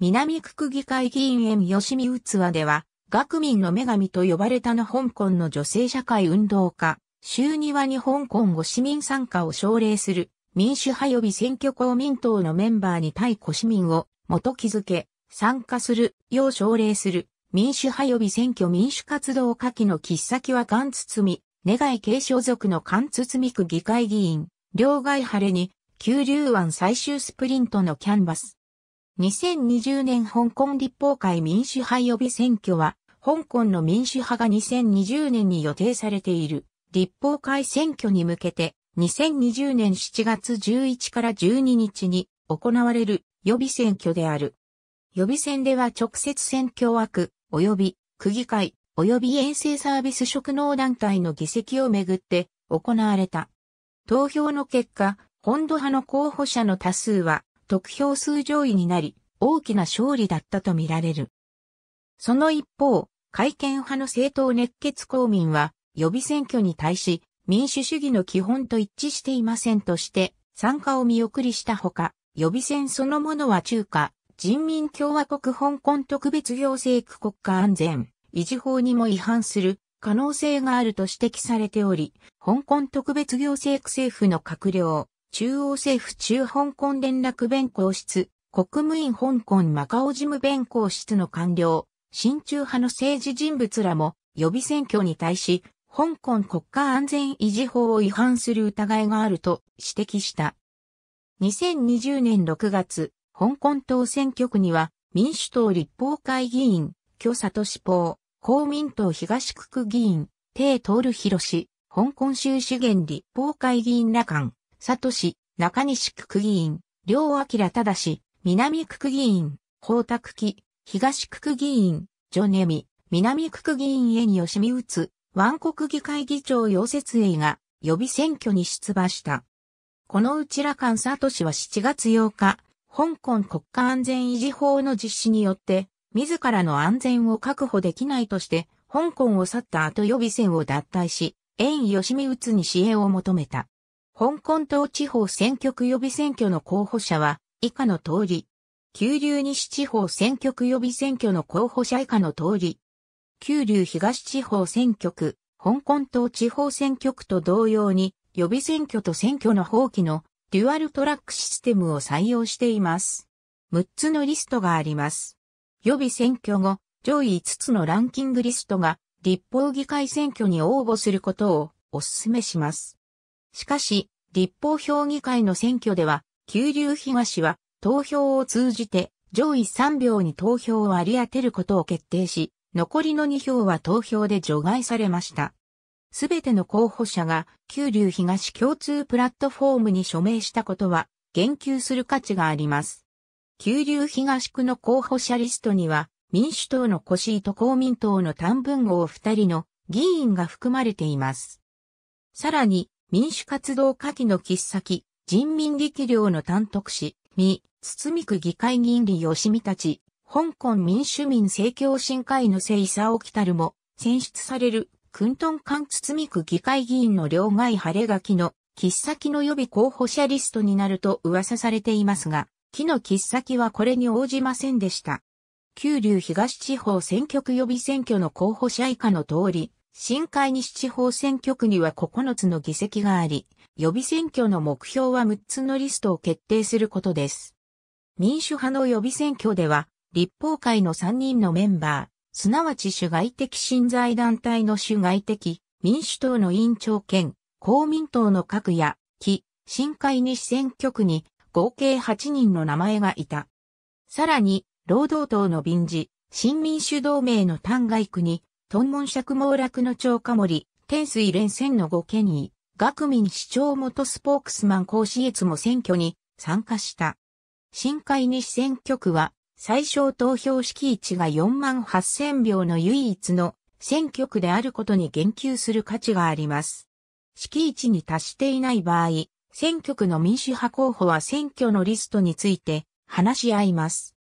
南区区議会議員園吉見器では、学民の女神と呼ばれたの香港の女性社会運動家、週にはに香港を市民参加を奨励する民主派及び選挙公民党のメンバーに対古市民を元気づけ、参加する、要奨励する、民主派及び選挙民主活動下記の切先はン包み、願い継承属のン包み区議会議員、両外晴れに、九龍湾最終スプリントのキャンバス。2020年香港立法会民主派予備選挙は、香港の民主派が2020年に予定されている立法会選挙に向けて、2020年7月11から12日に行われる予備選挙である。予備選では直接選挙枠、及び区議会、及び遠征サービス職能団体の議席をめぐって行われた。投票の結果、本土派の候補者の多数は得票数上位になり、大きな勝利だったとみられる。その一方、改憲派の政党熱血公民は、予備選挙に対し、民主主義の基本と一致していませんとして、参加を見送りしたほか、予備選そのものは中華、人民共和国香港特別行政区国家安全、維持法にも違反する可能性があると指摘されており、香港特別行政区政府の閣僚、中央政府中香港連絡弁公室、国務院香港マカオ事務弁公室の官僚、親中派の政治人物らも予備選挙に対し、香港国家安全維持法を違反する疑いがあると指摘した。2020年6月、香港党選挙区には民主党立法会議員、許里志法、公民党東区区議員、鄭徹博香港州資源立法会議員ら間、佐藤市、中西区区議員、両明忠、南区区議員、宝卓木、東区区議員、ジョネミ、南区区議員へに吉見打つ、湾国議会議長溶接営が予備選挙に出馬した。このうちん佐藤氏は7月8日、香港国家安全維持法の実施によって、自らの安全を確保できないとして、香港を去った後予備選を脱退し、縁吉見打つに支援を求めた。香港島地方選挙区予備選挙の候補者は以下の通り。九龍西地方選挙区予備選挙の候補者以下の通り。九龍東地方選挙区、香港島地方選挙区と同様に予備選挙と選挙の放棄のデュアルトラックシステムを採用しています。6つのリストがあります。予備選挙後、上位5つのランキングリストが立法議会選挙に応募することをお勧めします。しかし、立法評議会の選挙では、九龍東は投票を通じて上位3票に投票を割り当てることを決定し、残りの2票は投票で除外されました。すべての候補者が九龍東共通プラットフォームに署名したことは言及する価値があります。九龍東区の候補者リストには民主党の越井と公民党の短文号2人の議員が含まれています。さらに民主活動下記の切っ先、人民力量の単独市、未、堤区議会議員李義美たち、香港民主民政教新会の聖佐沖たるも、選出される、クントン管堤区議会議員の両外晴れ書きの、切っ先の予備候補者リストになると噂されていますが、木の切っ先はこれに応じませんでした。九龍東地方選挙区予備選挙の候補者以下の通り、新海西地方選挙区には9つの議席があり、予備選挙の目標は6つのリストを決定することです。民主派の予備選挙では、立法会の3人のメンバー、すなわち主外的親財団体の主外的、民主党の委員長兼、公民党の各や、木、新海西選挙区に合計8人の名前がいた。さらに、労働党の臨時、新民主同盟の単外区に、トンモン尺網落の長家森、天水連戦の5県に、学民市長元スポークスマン甲子越も選挙に参加した。新海西選挙区は、最小投票式位置が4万8000票の唯一の選挙区であることに言及する価値があります。式位置に達していない場合、選挙区の民主派候補は選挙のリストについて話し合います。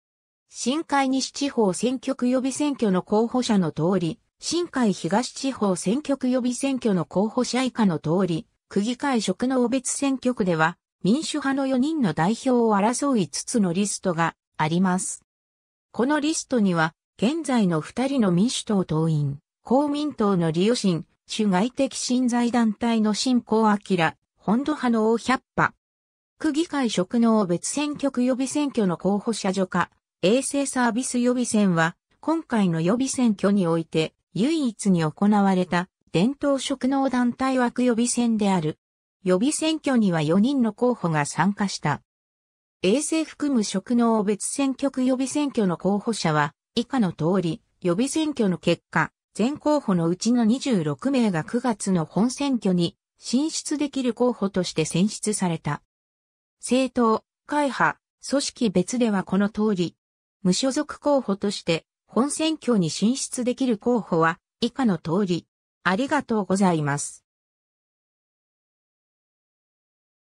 新海西地方選挙区予備選挙の候補者の通り、新海東地方選挙区予備選挙の候補者以下の通り、区議会職の別選挙区では、民主派の4人の代表を争う5つのリストがあります。このリストには、現在の2人の民主党党員、公民党の利用シ主外的信財団体の新興明、本土派の大百派。区議会職能別選挙区予備選挙の候補者除下、衛生サービス予備選は、今回の予備選挙において、唯一に行われた伝統職能団体枠予備選である。予備選挙には4人の候補が参加した。衛星含む職能別選挙区予備選挙の候補者は、以下の通り、予備選挙の結果、全候補のうちの26名が9月の本選挙に進出できる候補として選出された。政党、会派、組織別ではこの通り、無所属候補として本選挙に進出できる候補は以下の通り。ありがとうございます。